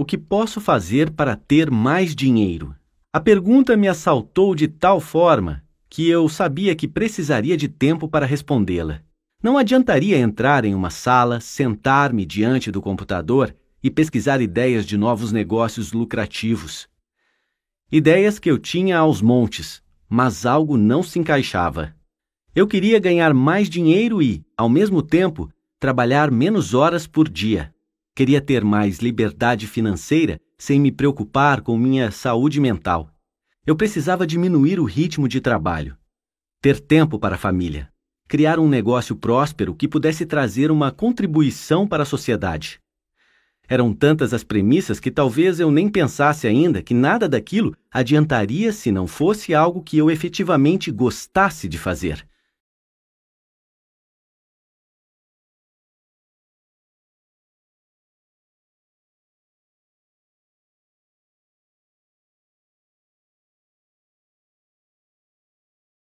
O que posso fazer para ter mais dinheiro? A pergunta me assaltou de tal forma que eu sabia que precisaria de tempo para respondê-la. Não adiantaria entrar em uma sala, sentar-me diante do computador e pesquisar ideias de novos negócios lucrativos. Ideias que eu tinha aos montes, mas algo não se encaixava. Eu queria ganhar mais dinheiro e, ao mesmo tempo, trabalhar menos horas por dia. Queria ter mais liberdade financeira sem me preocupar com minha saúde mental. Eu precisava diminuir o ritmo de trabalho, ter tempo para a família, criar um negócio próspero que pudesse trazer uma contribuição para a sociedade. Eram tantas as premissas que talvez eu nem pensasse ainda que nada daquilo adiantaria se não fosse algo que eu efetivamente gostasse de fazer.